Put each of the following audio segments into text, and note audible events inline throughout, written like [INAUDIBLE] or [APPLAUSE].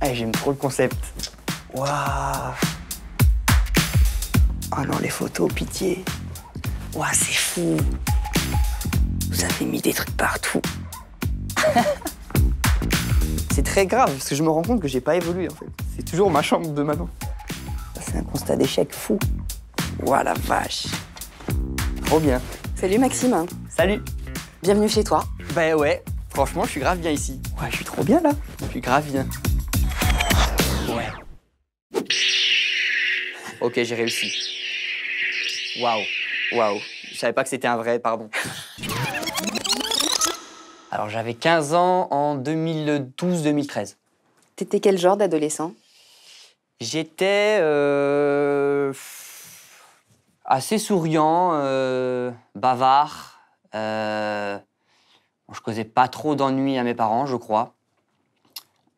Ah, j'aime trop le concept. Waouh Oh non, les photos, pitié. Waouh, c'est fou. Vous avez mis des trucs partout. [LAUGHS] c'est très grave, parce que je me rends compte que j'ai pas évolué, en fait. C'est toujours ma chambre de maintenant. C'est un constat d'échec fou. Waouh, la vache. Trop bien. Salut, Maxime. Salut. Bienvenue chez toi. Bah ouais, Franchement, je suis grave bien ici. Ouais, je suis trop bien là. Je suis grave bien. Ouais. Ok, j'ai réussi. Waouh, waouh. Je savais pas que c'était un vrai, pardon. Alors, j'avais 15 ans en 2012-2013. T'étais quel genre d'adolescent J'étais euh, assez souriant, euh, bavard. Euh, je causais pas trop d'ennuis à mes parents, je crois.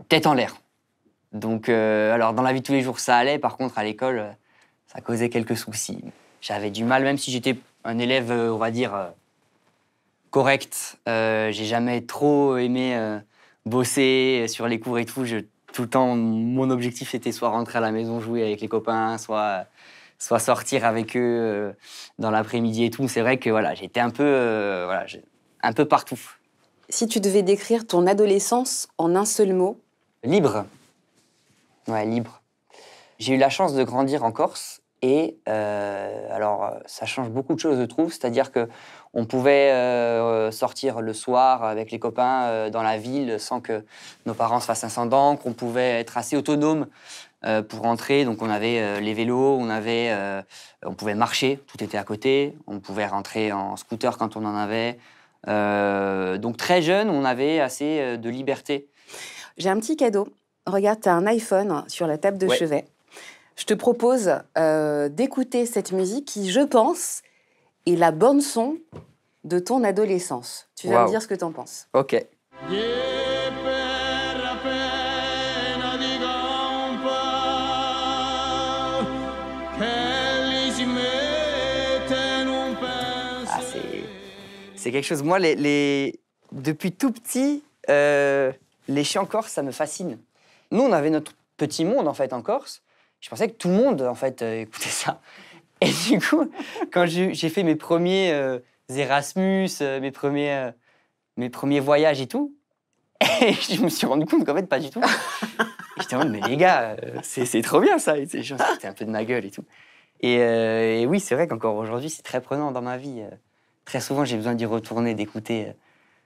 Tête en l'air. Donc, euh, alors dans la vie de tous les jours, ça allait. Par contre, à l'école, euh, ça causait quelques soucis. J'avais du mal, même si j'étais un élève, euh, on va dire, correct. j'ai jamais trop aimé bosser sur les cours et tout. tout le temps, mon objectif, c'était soit rentrer à la maison jouer avec les copains, soit sortir avec eux dans l'après-midi et tout. C'est vrai que voilà, j'étais un peu, un peu partout. Si tu devais décrire ton adolescence en un seul mot Libre. Ouais, libre. J'ai eu la chance de grandir en Corse et euh, alors, ça change beaucoup de choses, je trouve. C'est-à-dire que on pouvait euh, sortir le soir avec les copains euh, dans la ville sans que nos parents se fassent incendants qu'on pouvait être assez autonome pour rentrer. Donc, on avait les vélos, on on pouvait marcher, tout était à côté. On pouvait rentrer en scooter quand on en avait. Euh, donc très jeune, on avait assez euh, de liberté. J'ai un petit cadeau. Regarde, tu as un iPhone sur la table de chevet. Je te propose euh, d'écouter cette musique qui, je pense, est la bonne son de ton adolescence. Tu vas me dire ce que tu en penses. Ok. c'est quelque chose. Moi, depuis tout petit, euh, les chiens Corse, ça me fascine. Nous, on avait notre petit monde en fait en Corse. Je pensais que tout le monde en fait euh, [LAUGHS] écoutait ça. Et du coup, quand j'ai fait mes premiers euh, Erasmus, euh, mes premiers, mes premiers voyages et tout, [LAUGHS] je me suis rendu compte qu'en fait, pas du tout. J'étais en mode, mais les gars, c'est trop bien ça. C'était un peu de ma gueule et tout. Et, et oui, c'est vrai qu'encore aujourd'hui, c'est très prenant dans ma vie très souvent, j'ai besoin d'y retourner, d'écouter. Euh.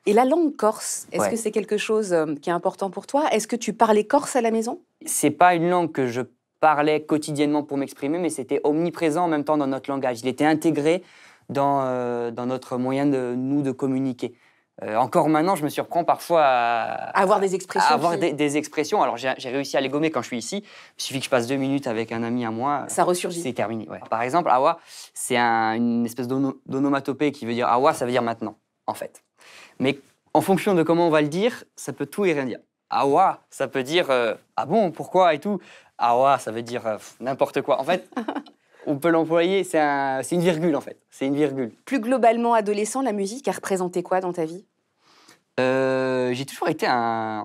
Et la langue corse, est-ce que c'est quelque chose euh, qui est important pour toi Est-ce que tu parlais corse à la maison C'est pas une langue que je parlais quotidiennement pour m'exprimer, mais c'était omniprésent en même temps dans notre langage. Il était intégré dans, euh, dans notre moyen de nous de communiquer. Euh, encore maintenant, je me surprends parfois à, avoir des expressions. avoir des, expressions. Alors j'ai réussi à les gommer quand je suis ici. Il suffit que je passe deux minutes avec un ami à moi. Euh, ça ressurgit. C'est terminé. Par exemple, awa, c'est une espèce d'onomatopée qui veut dire awa, ça veut dire maintenant, en fait. Mais en fonction de comment on va le dire, ça peut tout et rien dire. Awa, ça peut dire euh, ah bon, pourquoi et tout. Awa, ça veut dire n'importe quoi. En fait, [LAUGHS] on peut l'employer, c'est une virgule en fait. C'est une virgule. Plus globalement, adolescent, la musique a représenté quoi dans ta vie euh, J'ai toujours été un,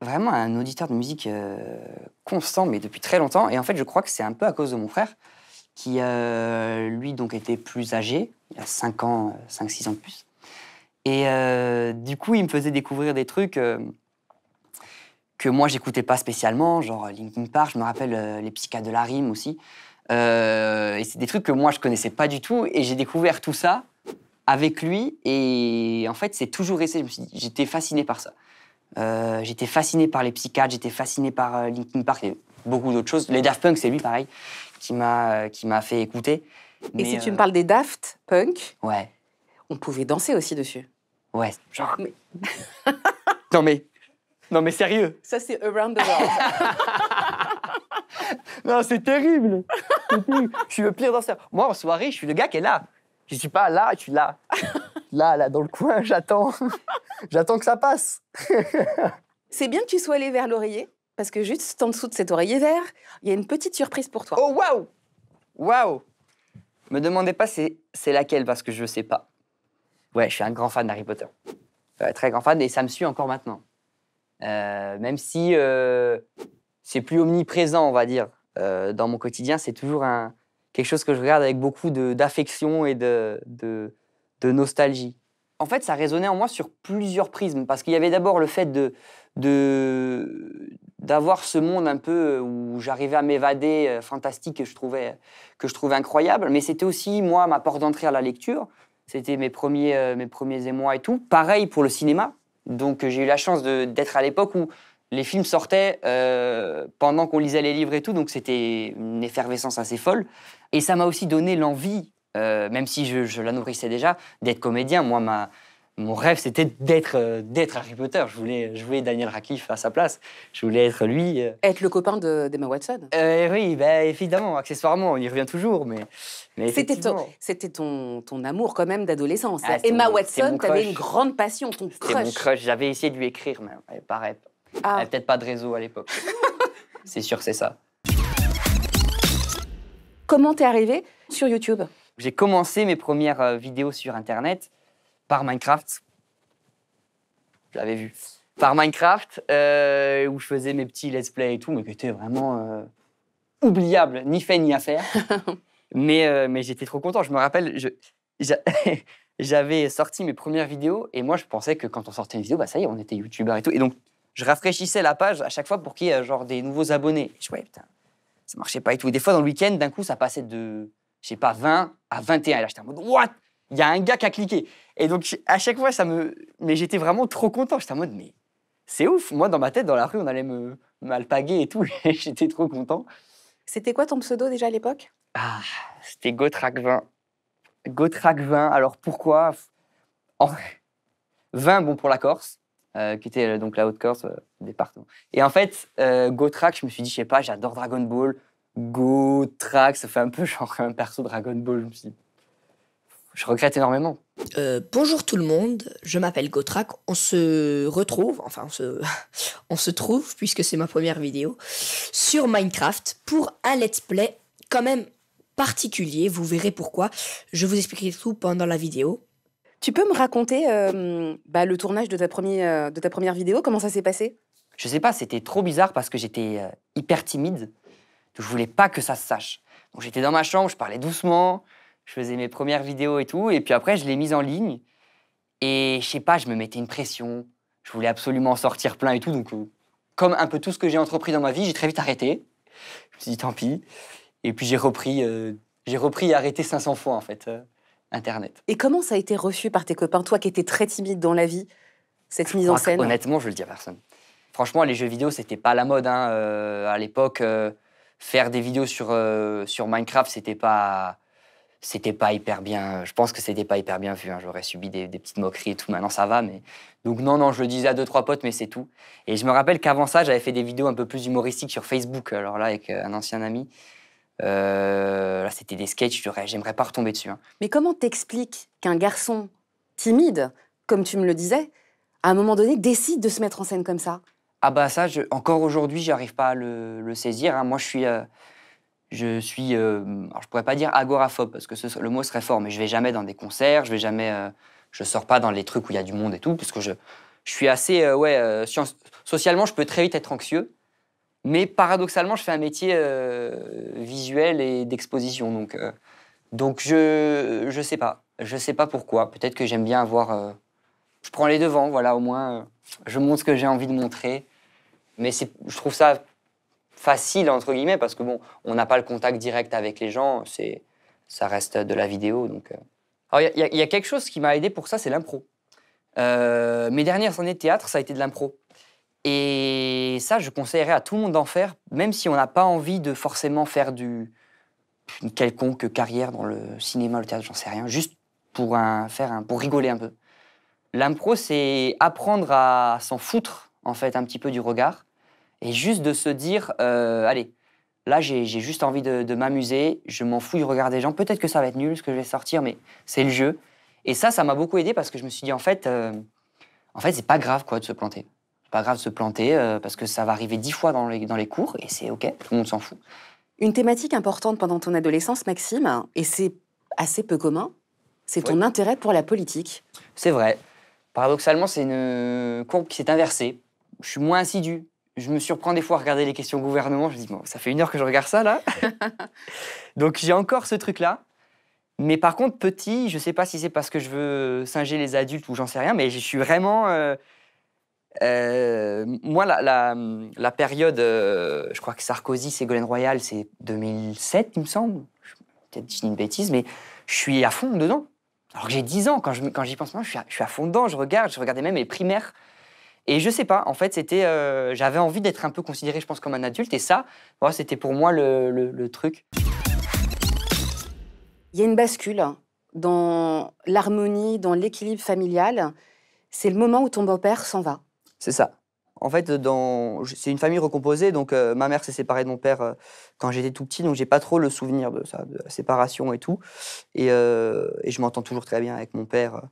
vraiment un auditeur de musique euh, constant, mais depuis très longtemps. Et en fait, je crois que c'est un peu à cause de mon frère, qui euh, lui donc était plus âgé, il y a 5 ans, 5-6 ans de plus. Et du coup, il me faisait découvrir des trucs que moi j'écoutais pas spécialement, genre Linkin Park, je me rappelle les Psychas de la Rime aussi. Euh, et c'est des trucs que moi, je connaissais pas du tout. Et j'ai découvert tout ça avec lui. Et en fait, c'est toujours resté. J'étais fasciné par ça. Euh, j'étais fasciné par les psychiatres, j'étais fasciné par euh, Linkin Park et beaucoup d'autres choses. Les Daft Punk, c'est lui, pareil, qui m'a fait écouter. et si tu me parles des Daft Punk, ouais. on pouvait danser aussi dessus. Ouais, genre. [LAUGHS] non, mais. Non, mais sérieux. Ça, c'est Around the World. [LAUGHS] non, c'est terrible je suis le pire danseur. Moi, en soirée, je suis le gars qui est là. Je suis pas là, je suis là. Là, là, dans le coin, j'attends. J'attends que ça passe. C'est bien que tu sois allé vers l'oreiller, parce que juste en dessous de cet oreiller vert, il y a une petite surprise pour toi. Oh, waouh Waouh Me demandez pas c'est laquelle, parce que je sais pas. Ouais, je suis un grand fan d'Harry Potter. très grand fan, et ça me suit encore maintenant. Euh, même si euh, c'est plus omniprésent, on va dire. Euh, dans mon quotidien, c'est toujours quelque chose que je regarde avec beaucoup d'affection et de, nostalgie. En fait, ça résonnait en moi sur plusieurs prismes, parce qu'il y avait d'abord le fait d'avoir ce monde un peu où j'arrivais à m'évader, euh, fantastique, que je trouvais, que je trouvais incroyable, mais c'était aussi, moi, ma porte d'entrée à la lecture, c'était mes premiers, euh, mes premiers émois et tout. Pareil pour le cinéma, donc j'ai eu la chance d'être à l'époque où les films sortaient euh, pendant qu'on lisait les livres et tout, donc c'était une effervescence assez folle. Et ça m'a aussi donné l'envie, euh, même si je, la nourrissais déjà, d'être comédien. Moi, ma, mon rêve, c'était d'être euh, d'être Harry Potter. Je voulais jouer Daniel Radcliffe à sa place. Je voulais être lui. Être le copain d'Emma Watson Oui, ben évidemment, accessoirement, on y revient toujours. mais, C'était ton, ton, ton, amour quand même d'adolescence. Ah, Emma Watson, tu avais une grande passion, ton crush. crush, j'avais essayé de lui écrire, mais pareil. Ah. peut-être pas de réseau à l'époque. [LAUGHS] c'est sûr c'est ça. Comment t'es arrivé sur YouTube J'ai commencé mes premières euh, vidéos sur Internet par Minecraft. Je l'avais vu. Par Minecraft, euh, où je faisais mes petits let's play et tout, mais qui étaient vraiment oubliable, euh, oubliables, ni fait ni à faire. [LAUGHS] mais mais j'étais trop content. Je me rappelle, [LAUGHS] j'avais sorti mes premières vidéos et moi je pensais que quand on sortait une vidéo, bah ça y est, on était youtubeur et tout. Et donc je rafraîchissais la page à chaque fois pour qu'il y ait euh, genre des nouveaux abonnés. je ouais, putain, ça marchait pas et tout. des fois, dans le week-end, d'un coup, ça passait de, je sais pas, 20 à 21. Et là, j'étais en mode, what Il y a un gars qui a cliqué. Et donc, à chaque fois, ça me. Mais j'étais vraiment trop content. J'étais en mode, mais c'est ouf. Moi, dans ma tête, dans la rue, on allait me m'alpaguer et tout. [LAUGHS] j'étais trop content. C'était quoi ton pseudo déjà à l'époque Ah, c'était « 20 « 20 alors pourquoi 20, bon pour la Corse. Euh, qui était euh, donc la haute Corse, euh, partout. Et en fait, Gotrax, je me suis dit, je sais pas, j'adore Dragon Ball. Gotrax, ça fait un peu genre un perso Dragon Ball. Je me suis dit, je regrette énormément. bonjour tout le monde, je m'appelle GoTrak. On se retrouve, enfin on se, [LAUGHS] on se trouve, puisque c'est ma première vidéo, sur Minecraft pour un let's play quand même particulier. Vous verrez pourquoi. Je vous expliquerai tout pendant la vidéo. Tu peux me raconter euh, bah, le tournage euh, de ta, première, vidéo Comment ça s'est passé Je sais pas, c'était trop bizarre parce que j'étais euh, hyper timide. Je voulais pas que ça se sache. Donc j'étais dans ma chambre, je parlais doucement, je faisais mes premières vidéos et tout. Et puis après, je l'ai mise en ligne. Et je sais pas, je me mettais une pression. Je voulais absolument en sortir plein et tout. Donc, comme un peu tout ce que j'ai entrepris dans ma vie, j'ai très vite arrêté. Je me suis dit tant pis. Et puis j'ai repris, j'ai repris et arrêté 500 fois en fait. Internet. Et comment ça a été reçu par tes copains, toi qui étais très timide dans la vie, cette mise en scène Honnêtement, je le dis à personne. Franchement, les jeux vidéo, c'était pas la mode. Hein, euh, à l'époque, euh, faire des vidéos sur, euh, sur Minecraft, c'était pas c'était pas hyper bien. Je pense que c'était pas hyper bien vu. Hein. J'aurais subi des, petites moqueries et tout. Maintenant, ça va. Mais donc non, non, je le disais à deux trois potes, mais c'est tout. Et je me rappelle qu'avant ça, j'avais fait des vidéos un peu plus humoristiques sur Facebook. Alors là, avec un ancien ami. Euh, c'était des sketchs, j'aimerais pas retomber dessus. Hein. Mais comment t'expliques qu'un garçon timide, comme tu me le disais, à un moment donné, décide de se mettre en scène comme ça Ah bah ça, encore aujourd'hui, j'arrive pas à le, saisir. Hein. Moi, je suis, euh, je suis, euh, je pourrais pas dire agoraphobe parce que le mot serait fort, mais je vais jamais dans des concerts, je vais jamais, euh, je sors pas dans les trucs où il y a du monde et tout, parce que je, suis assez, ouais, socialement, je peux très vite être anxieux. Mais paradoxalement, je fais un métier euh, visuel et d'exposition. Donc, euh, donc je ne sais pas. Je sais pas pourquoi. Peut-être que j'aime bien avoir. Euh, je prends les devants, voilà, au moins, je montre ce que j'ai envie de montrer. Mais je trouve ça facile, entre guillemets, parce que bon, on n'a pas le contact direct avec les gens. C'est ça reste de la vidéo. Donc, il y, a quelque chose qui m'a aidé pour ça, c'est l'impro. mes dernières années de théâtre, ça a été de l'impro. Et ça, je conseillerais à tout le monde d'en faire, même si on n'a pas envie de forcément faire du, une quelconque carrière dans le cinéma, le théâtre, j'en sais rien, juste pour, faire un, pour rigoler un peu. L'impro, c'est apprendre à s'en foutre, en fait, un petit peu du regard, et juste de se dire, euh, allez, là, j'ai juste envie de, de m'amuser, je m'en fous du regard des gens, peut-être que ça va être nul ce que je vais sortir, mais c'est le jeu. Et ça, ça m'a beaucoup aidé parce que je me suis dit, en fait, euh, en fait c'est pas grave, quoi, de se planter pas grave de se planter euh, parce que ça va arriver dix fois dans les, cours et c'est OK, tout le monde s'en fout. Une thématique importante pendant ton adolescence, Maxime, et c'est assez peu commun, c'est ton intérêt pour la politique. C'est vrai. Paradoxalement, c'est une courbe qui s'est inversée. Je suis moins assidu. Je me surprends des fois à regarder les questions au gouvernement. Je me dis, bon, ça fait une heure que je regarde ça, là. [LAUGHS] Donc j'ai encore ce truc-là. Mais par contre, petit, je sais pas si c'est parce que je veux singer les adultes ou j'en sais rien, mais je suis vraiment. Euh, euh, moi, la, la période, euh, je crois que Sarkozy, Ségolène Royal, c'est 2007, il me semble. Peut-être je dis une bêtise, mais je suis à fond dedans. Alors que j'ai 10 ans, quand, je, quand j'y pense, moi, je suis, à, je suis, à, fond dedans, je regarde, je regardais même les primaires. Et je sais pas, en fait, c'était, euh, j'avais envie d'être un peu considéré, je pense, comme un adulte. Et ça, c'était pour moi le, le, le truc. Il y a une bascule dans l'harmonie, dans l'équilibre familial. C'est le moment où ton beau-père s'en va. C'est ça. En fait, dans... c'est une famille recomposée. Donc, euh, ma mère s'est séparée de mon père euh, quand j'étais tout petit. Donc, j'ai pas trop le souvenir de ça, de la séparation et tout. Et, euh, je m'entends toujours très bien avec mon père.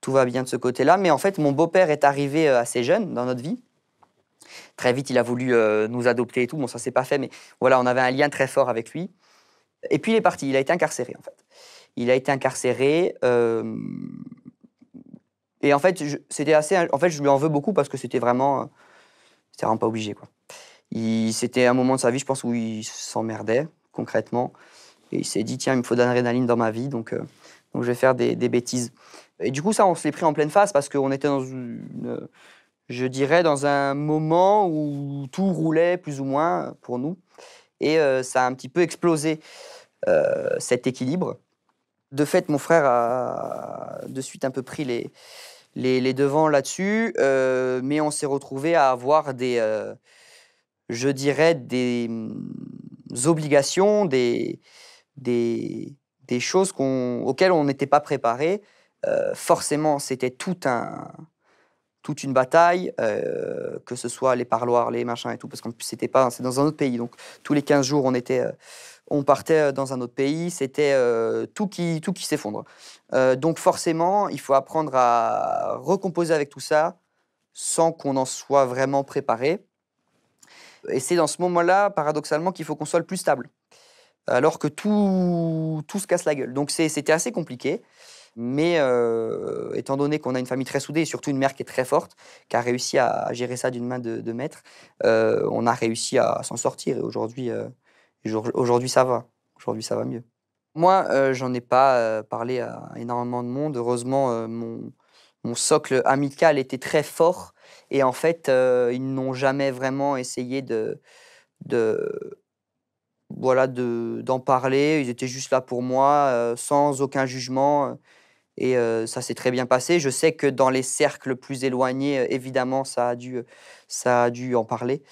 Tout va bien de ce côté-là. Mais en fait, mon beau-père est arrivé assez jeune dans notre vie. Très vite, il a voulu nous adopter et tout. Bon, ça s'est pas fait, mais voilà, on avait un lien très fort avec lui. Et puis, il est parti. Il a été incarcéré, en fait. Il a été incarcéré. Et en fait, c'était assez. En fait, je lui en veux beaucoup parce que c'était vraiment. Euh, c'était vraiment pas obligé, quoi. C'était un moment de sa vie, je pense, où il s'emmerdait, concrètement. Et il s'est dit, tiens, il me faut d'adrénaline dans ma vie, donc, euh, donc je vais faire des, des, bêtises. Et du coup, ça, on se l'est pris en pleine face parce qu'on était dans une. Je dirais, dans un moment où tout roulait plus ou moins pour nous. Et euh, ça a un petit peu explosé cet équilibre. De fait, mon frère a de suite un peu pris les, les, devants là-dessus, euh, mais on s'est retrouvé à avoir des, euh, je dirais, des mm, obligations, des, des, choses auxquelles on n'était pas préparé. Euh, forcément, c'était tout un, toute une bataille, que ce soit les parloirs, les machins et tout, parce qu'on, c'était pas, c'est dans un autre pays. Donc, tous les 15 jours, on était on partait dans un autre pays, c'était tout qui, tout qui s'effondre. Euh, donc forcément, il faut apprendre à recomposer avec tout ça sans qu'on en soit vraiment préparé. Et c'est dans ce moment-là, paradoxalement, qu'il faut qu'on soit le plus stable. Alors que tout, tout se casse la gueule. Donc c'était assez compliqué. Mais euh, étant donné qu'on a une famille très soudée et surtout une mère qui est très forte, qui a réussi à gérer ça d'une main de, maître, euh, on a réussi à s'en sortir. Et aujourd'hui, aujourd'hui ça va. Aujourd'hui, ça va mieux. Moi, euh, j'en ai pas euh, parlé à énormément de monde. Heureusement, euh, mon, socle amical était très fort. Et en fait, ils n'ont jamais vraiment essayé de, voilà, d'en parler. Ils étaient juste là pour moi, sans aucun jugement. Et ça s'est très bien passé. Je sais que dans les cercles plus éloignés, évidemment, ça a dû, ça a dû en parler.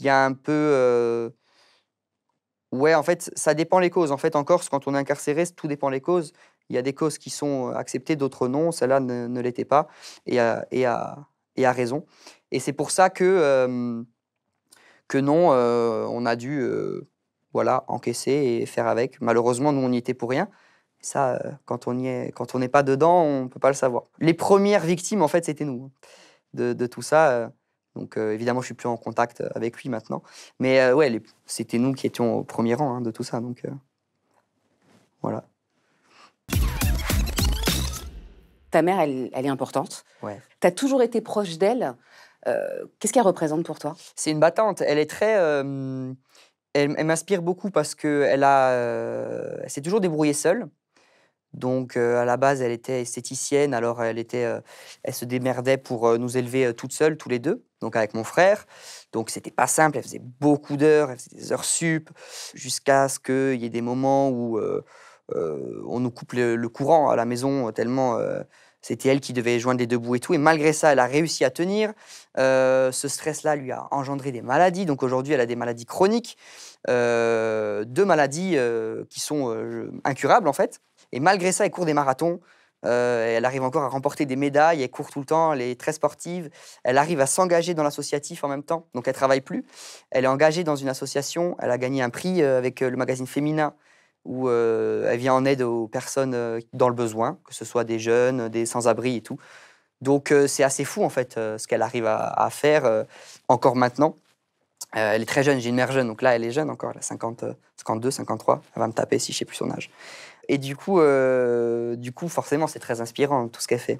Il y a un peu Ouais, en fait, ça dépend les causes. En fait, en Corse, quand on est incarcéré, tout dépend les causes. Il y a des causes qui sont euh, acceptées, d'autres non. Celle-là ne, l'était pas, et à, raison. Et c'est pour ça que, que non, euh, on a dû euh, voilà, encaisser et faire avec. Malheureusement, nous, on n'y était pour rien. Ça, quand on n'est pas dedans, on ne peut pas le savoir. Les premières victimes, en fait, c'était nous, hein, de tout ça. Donc euh, évidemment, je suis plus en contact euh, avec lui maintenant. Mais euh, ouais, c'était nous qui étions au premier rang hein, de tout ça. Donc voilà. Ta mère, elle, est importante. Ouais. Tu as toujours été proche d'elle. Qu'est-ce qu'elle représente pour toi C'est une battante. Elle est très. elle, m'inspire beaucoup parce qu'elle a. s'est toujours débrouillée seule. Donc euh, à la base, elle était esthéticienne, alors elle, était, euh, elle se démerdait pour euh, nous élever toutes seules, tous les deux, donc avec mon frère. Donc c'était pas simple, elle faisait beaucoup d'heures, elle faisait des heures sup, jusqu'à ce qu'il y ait des moments où on nous coupe le, le, courant à la maison, tellement c'était elle qui devait joindre les deux bouts et tout. Et malgré ça, elle a réussi à tenir. ce stress-là lui a engendré des maladies, donc aujourd'hui elle a des maladies chroniques, deux maladies qui sont incurables en fait. Et malgré ça, elle court des marathons. Euh, elle arrive encore à remporter des médailles, elle court tout le temps, elle est très sportive, elle arrive à s'engager dans l'associatif en même temps, donc elle travaille plus. Elle est engagée dans une association, elle a gagné un prix euh, avec euh, le magazine Féminin, où elle vient en aide aux personnes dans le besoin, que ce soit des jeunes, des sans-abri et tout. Donc c'est assez fou en fait ce qu'elle arrive à, faire encore maintenant. elle est très jeune, j'ai une mère jeune, donc là elle est jeune encore, elle a 50, 52, 53, elle va me taper si je sais plus son âge. Et du coup, euh, du coup forcément, c'est très inspirant, tout ce qu'elle fait.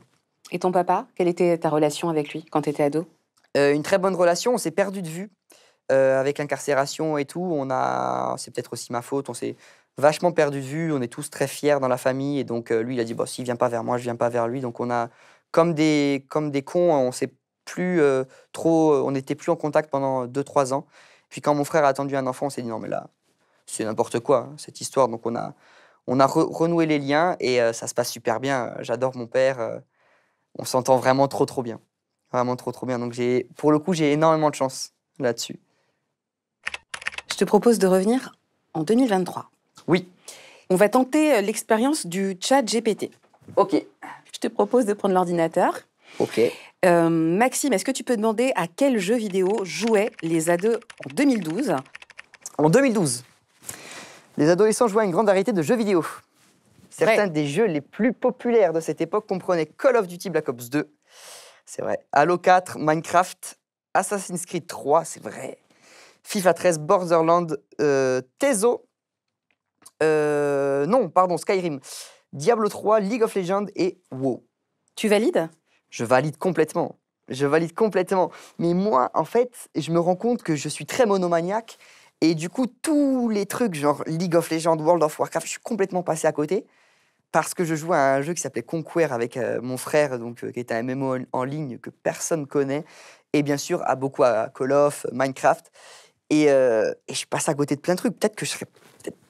Et ton papa, quelle était ta relation avec lui quand tu étais ado euh, Une très bonne relation, on s'est perdu de vue. Euh, avec l'incarcération et tout, on a, c'est peut-être aussi ma faute, on s'est vachement perdu de vue, on est tous très fiers dans la famille, et donc lui, il a dit, bah, ne vient pas vers moi, je viens pas vers lui, donc on a, comme des, comme des cons, on s'est plus trop, on n'était plus en contact pendant 2-3 ans, puis quand mon frère a attendu un enfant, on s'est dit, non mais là, c'est n'importe quoi, hein, cette histoire, donc on a, on a renoué les liens et euh, ça se passe super bien. J'adore mon père. Euh, on s'entend vraiment trop, trop bien. Vraiment trop, trop bien. Donc, j'ai, pour le coup, j'ai énormément de chance là-dessus. Je te propose de revenir en 2023. Oui. On va tenter euh, l'expérience du chat GPT. OK. Je te propose de prendre l'ordinateur. OK. Maxime, est-ce que tu peux demander à quel jeu vidéo jouaient les ados en 2012 En 2012 les adolescents jouaient à une grande variété de jeux vidéo. Certains des jeux les plus populaires de cette époque comprenaient Call of Duty Black Ops 2, c'est vrai, Halo 4, Minecraft, Assassin's Creed 3, c'est vrai, FIFA 13, Borderlands, euh, Tezo, euh, non, pardon, Skyrim, Diablo 3, League of Legends et WoW. Tu valides Je valide complètement. Je valide complètement. Mais moi, en fait, je me rends compte que je suis très monomaniaque et du coup, tous les trucs genre League of Legends, World of Warcraft, je suis complètement passé à côté parce que je jouais à un jeu qui s'appelait Conquer avec euh, mon frère, donc euh, qui est un MMO en, ligne que personne connaît, et bien sûr à beaucoup à Call of, Minecraft, et, je euh, et je passe à côté de plein de trucs. Peut-être que je serais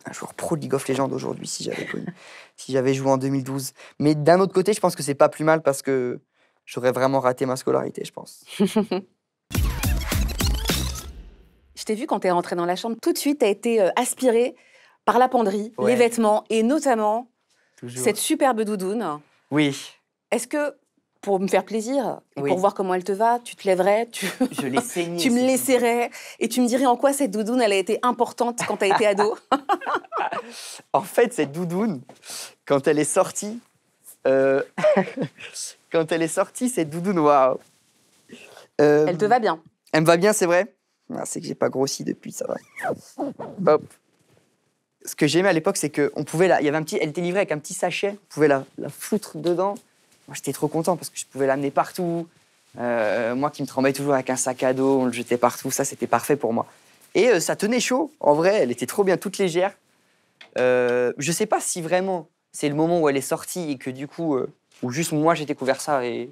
un joueur pro de League of Legends aujourd'hui si j'avais connu, [LAUGHS] si j'avais joué en 2012. Mais d'un autre côté, je pense que c'est pas plus mal parce que j'aurais vraiment raté ma scolarité, je pense. [LAUGHS] Je t'ai vu quand tu es rentrée dans la chambre, tout de suite, t'as été euh, aspiré par la penderie, les vêtements et notamment cette superbe doudoune. Oui. Est-ce que pour me faire plaisir et pour voir comment elle te va, tu te lèverais, tu, [LAUGHS] tu me laisserais et tu me dirais en quoi cette doudoune elle a été importante quand tu as été ado. [LAUGHS] [LAUGHS] en fait, cette doudoune, quand elle est sortie, euh, quand elle est sortie, cette doudoune, waouh. Elle te va bien. Elle me va bien, c'est vrai. Ah, c'est que j'ai pas grossi depuis, ça va. Hop. Ce que j'aimais à l'époque, c'est qu'on pouvait la. Il y avait un petit. Elle était livrée avec un petit sachet. On pouvait la, foutre dedans. Moi, j'étais trop content parce que je pouvais l'amener partout. Euh, moi qui me tremblais toujours avec un sac à dos, on le jetait partout. Ça, c'était parfait pour moi. Et euh, ça tenait chaud. En vrai, elle était trop bien, toute légère. Euh, je sais pas si vraiment c'est le moment où elle est sortie et que du coup, euh, ou juste moi, j'ai découvert ça et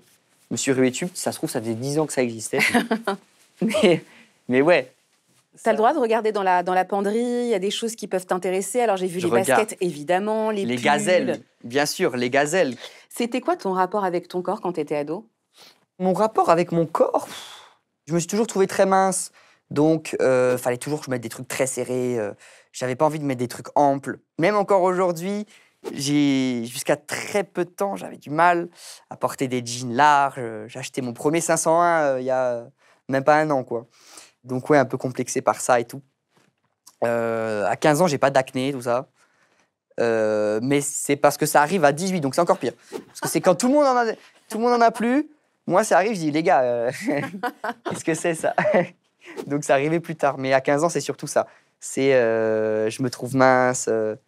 me suis rué dessus. ça se trouve, ça faisait 10 ans que ça existait. [LAUGHS] Mais mais ouais. as le droit de regarder dans la, dans la penderie, il y a des choses qui peuvent t'intéresser. Alors j'ai vu les baskets, évidemment, les, les gazelles, bien sûr, les gazelles. C'était quoi ton rapport avec ton corps quand tu étais ado Mon rapport avec mon corps je me suis toujours trouvé très mince. Donc, euh, fallait toujours que je mette des trucs très serrés. Euh, j'avais pas envie de mettre des trucs amples. Même encore aujourd'hui, jusqu'à très peu de temps, j'avais du mal à porter des jeans larges. J'ai acheté mon premier 501 euh, il y a même pas un an, quoi. Donc ouais, un peu complexé par ça et tout. Euh, à 15 ans, j'ai pas d'acné, tout ça. Euh, mais c'est parce que ça arrive à 18, donc c'est encore pire. Parce que c'est quand tout le monde en a, tout le monde en a plus. Moi, ça arrive, je dis les gars, euh, [LAUGHS] qu'est-ce que c'est ça [LAUGHS] Donc ça arrivait plus tard. Mais à 15 ans, c'est surtout ça. C'est je me trouve mince. je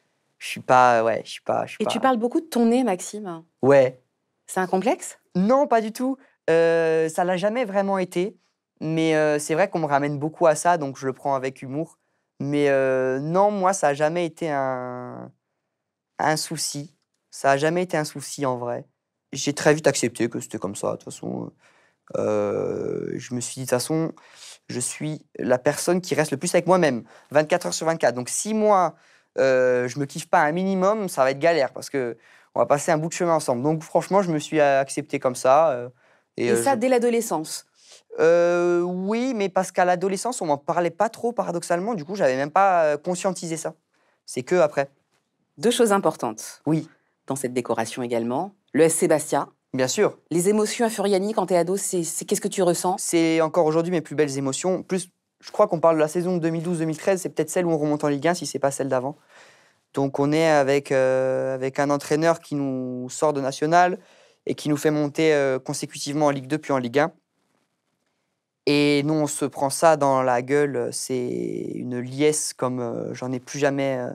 suis pas, ouais, je suis pas. Et tu parles beaucoup de ton nez, Maxime. Ouais. C'est un complexe Non, pas du tout. ça l'a jamais vraiment été. Mais euh, c'est vrai qu'on me ramène beaucoup à ça, donc je le prends avec humour. Mais euh, non, moi, ça n'a jamais été un, souci. Ça n'a jamais été un souci en vrai. J'ai très vite accepté que c'était comme ça, de toute façon. Euh, je me suis dit, de toute façon, je suis la personne qui reste le plus avec moi-même, 24 heures sur 24. Donc si moi, je me kiffe pas un minimum, ça va être galère, parce que on va passer un bout de chemin ensemble. Donc franchement, je me suis accepté comme ça. et, ça, dès l'adolescence euh, oui, mais parce qu'à l'adolescence, on m'en parlait pas trop, paradoxalement. Du coup, j'avais même pas euh, conscientisé ça. C'est que après. Deux choses importantes. Oui. Dans cette décoration également, le S. Sébastien. Bien sûr. Les émotions à Furiani quand t'es ado, c'est qu'est-ce que tu ressens C'est encore aujourd'hui mes plus belles émotions. Plus, je crois qu'on parle de la saison 2012-2013, c'est peut-être celle où on remonte en Ligue 1 si c'est pas celle d'avant. Donc on est avec, euh, avec un entraîneur qui nous sort de national et qui nous fait monter consécutivement en Ligue 2 puis en Ligue 1. Et nous, on se prend ça dans la gueule. Euh, c'est une liesse comme euh, j'en ai plus jamais euh,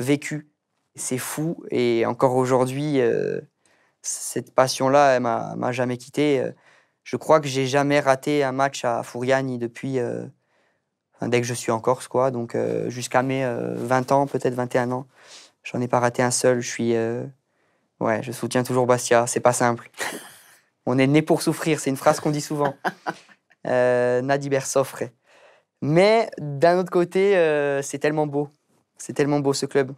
vécu. C'est fou. Et encore aujourd'hui, cette passion-là, elle m'a jamais quitté. Je crois que j'ai jamais raté un match à Fouriani depuis, dès que je suis en Corse, quoi. Donc jusqu'à mes 20 ans, peut-être 21 ans, j'en ai pas raté un seul. Je suis, ouais, je soutiens toujours Bastia. C'est pas simple. [LAUGHS] on est né pour souffrir. C'est une phrase qu'on dit souvent. Euh, Nadiber Sofre. Mais d'un autre côté, euh, c'est tellement beau. C'est tellement beau ce club.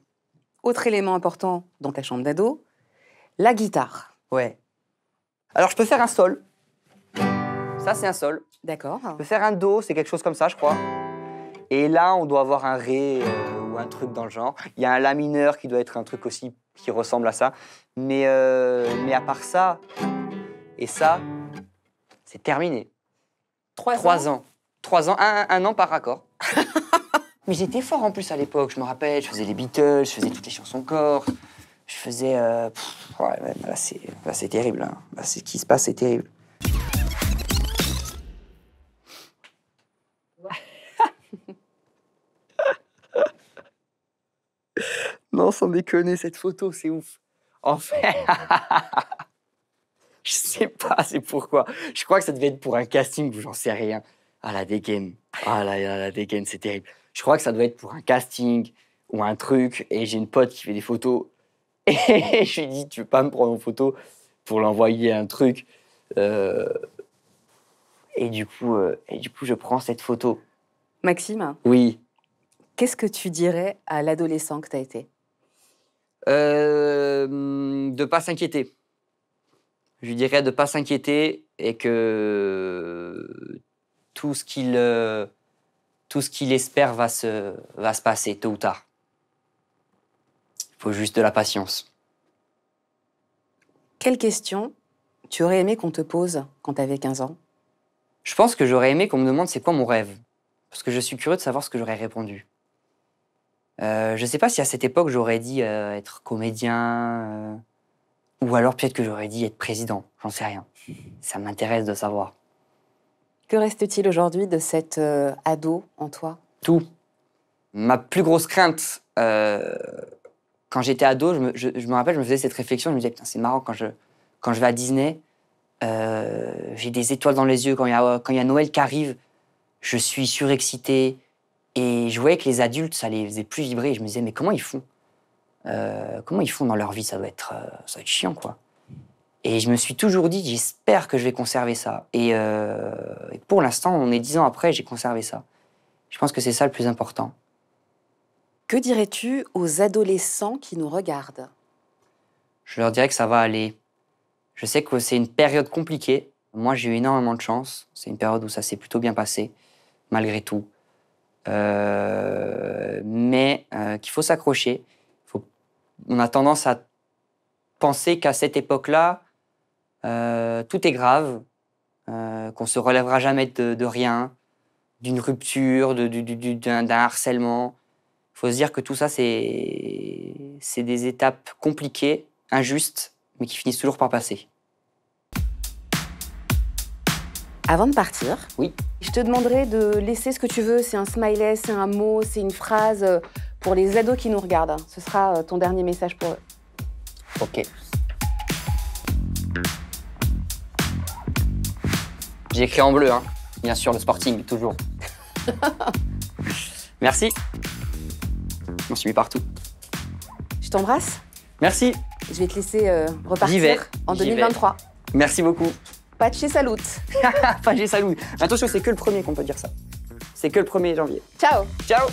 Autre élément important dans ta chambre d'ado, la guitare. Ouais. Alors je peux faire un sol. Ça c'est un sol. D'accord. Je peux faire un do, c'est quelque chose comme ça, je crois. Et là, on doit avoir un ré euh, ou un truc dans le genre. Il y a un la mineur qui doit être un truc aussi qui ressemble à ça. mais à part ça et ça, c'est terminé. Trois, ans. Trois ans, un, an par accord. [LAUGHS] Mais j'étais fort en plus à l'époque, je me rappelle, je faisais les Beatles, je faisais toutes les chansons corps, je faisais... Euh, ouais, bah, c'est, là, bah, c'est terrible, hein. bah, c'est, ce qui se passe c'est terrible. [LAUGHS] non, sans déconner, cette photo, c'est ouf. En fait... [LAUGHS] Je sais pas, c'est pourquoi. Je crois que ça devait être pour un casting ou j'en sais rien. Ah la dégaine. Ah la dégaine, c'est terrible. Je crois que ça doit être pour un casting ou un truc. Et j'ai une pote qui fait des photos. [LAUGHS] Et je lui dis, tu veux pas me prendre en photo pour l'envoyer un truc. Euh, et du coup, euh, et du coup, je prends cette photo. Maxime. Oui. Qu'est-ce que tu dirais à l'adolescent que tu as été euh... De pas s'inquiéter je lui dirais de ne pas s'inquiéter et que tout ce qu'il euh, tout ce qu'il espère va se, va se passer tôt ou tard. Il faut juste de la patience. Quelle question tu aurais aimé qu'on te pose quand tu avais 15 ans Je pense que j'aurais aimé qu'on me demande c'est quoi mon rêve. Parce que je suis curieux de savoir ce que j'aurais répondu. Euh, je ne sais pas si à cette époque j'aurais dit euh, être comédien, ou alors peut-être que j'aurais dit être président, j'en sais rien. Ça m'intéresse de savoir. Que reste-t-il aujourd'hui de cet euh, ado en toi Tout. Ma plus grosse crainte, euh, quand j'étais ado, je me, rappelle, je me faisais cette réflexion, je me disais, putain, c'est marrant, quand je, quand je vais à Disney, euh, j'ai des étoiles dans les yeux, quand il y, a, Noël qui arrive, je suis surexcité. Et je voyais que les adultes, ça les faisait plus vibrer. je me disais, mais comment ils font euh, comment ils font dans leur vie ça doit, être, euh, ça être chiant, quoi. Et je me suis toujours dit, j'espère que je vais conserver ça. Euh, et, pour l'instant, on est dix ans après, j'ai conservé ça. Je pense que c'est ça le plus important. Que dirais-tu aux adolescents qui nous regardent Je leur dirais que ça va aller. Je sais que c'est une période compliquée. Moi, j'ai eu énormément de chance. C'est une période où ça s'est plutôt bien passé, malgré tout. mais qu'il faut s'accrocher, on a tendance à penser qu'à cette époque-là, euh, tout est grave, qu'on euh, qu'on se relèvera jamais de, rien, d'une rupture, d'un harcèlement. Il faut se dire que tout ça, c'est des étapes compliquées, injustes, mais qui finissent toujours par passer. Avant de partir, oui. je te demanderai de laisser ce que tu veux. C'est un smiley, c'est un mot, c'est une phrase pour les ados qui nous regardent. Hein. Ce sera euh, ton dernier message pour eux. Ok. J'ai écrit en bleu, hein. bien sûr, le sporting, toujours. [LAUGHS] Merci. On m'en suis partout. Je t'embrasse. Merci. Je vais te laisser euh, repartir en 2023. Merci beaucoup. saloute. salut. chez salut. [LAUGHS] Attention, c'est que le premier qu'on peut dire ça. C'est que le 1er janvier. Ciao. Ciao.